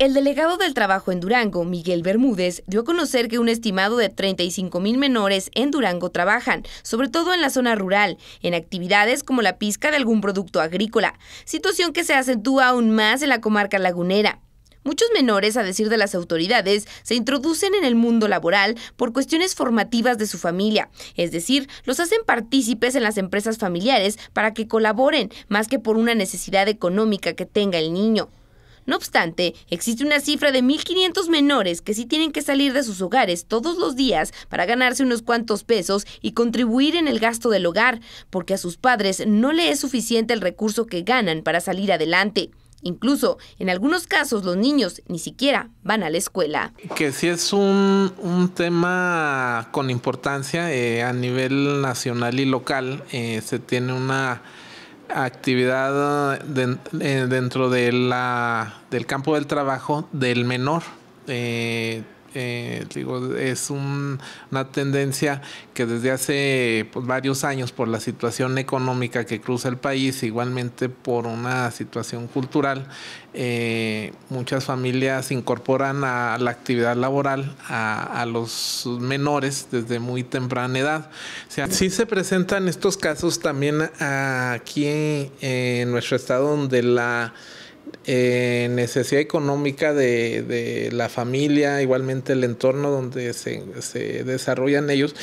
El delegado del trabajo en Durango, Miguel Bermúdez, dio a conocer que un estimado de 35 mil menores en Durango trabajan, sobre todo en la zona rural, en actividades como la pizca de algún producto agrícola, situación que se acentúa aún más en la comarca lagunera. Muchos menores, a decir de las autoridades, se introducen en el mundo laboral por cuestiones formativas de su familia, es decir, los hacen partícipes en las empresas familiares para que colaboren, más que por una necesidad económica que tenga el niño. No obstante, existe una cifra de 1.500 menores que sí tienen que salir de sus hogares todos los días para ganarse unos cuantos pesos y contribuir en el gasto del hogar, porque a sus padres no le es suficiente el recurso que ganan para salir adelante. Incluso, en algunos casos, los niños ni siquiera van a la escuela. Que sí es un, tema con importancia eh, a nivel nacional y local. Eh, se tiene una actividad uh, eh, dentro de la, del campo del trabajo del menor. Eh, eh, digo, es una tendencia que desde hace pues, varios años por la situación económica que cruza el país, igualmente por una situación cultural, eh, muchas familias incorporan a la actividad laboral a, los menores desde muy temprana edad. O sea, sí se presentan estos casos también aquí en nuestro estado donde la eh, necesidad económica de, la familia, igualmente el entorno donde se, desarrollan ellos,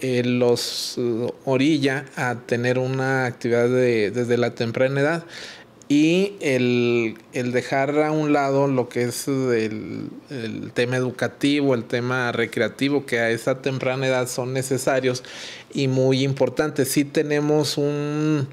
eh, los uh, orilla a tener una actividad desde la temprana edad y el, dejar a un lado lo que es el, el, tema educativo, el tema recreativo, que a esa temprana edad son necesarios y muy importantes. si tenemos un,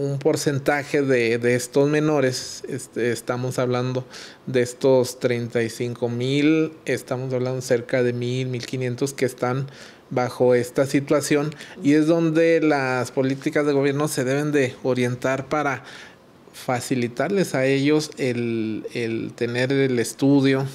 un porcentaje de, estos menores, este, estamos hablando de estos 35 mil, estamos hablando cerca de mil, 1500 que están bajo esta situación y es donde las políticas de gobierno se deben de orientar para facilitarles a ellos el, el tener el estudio.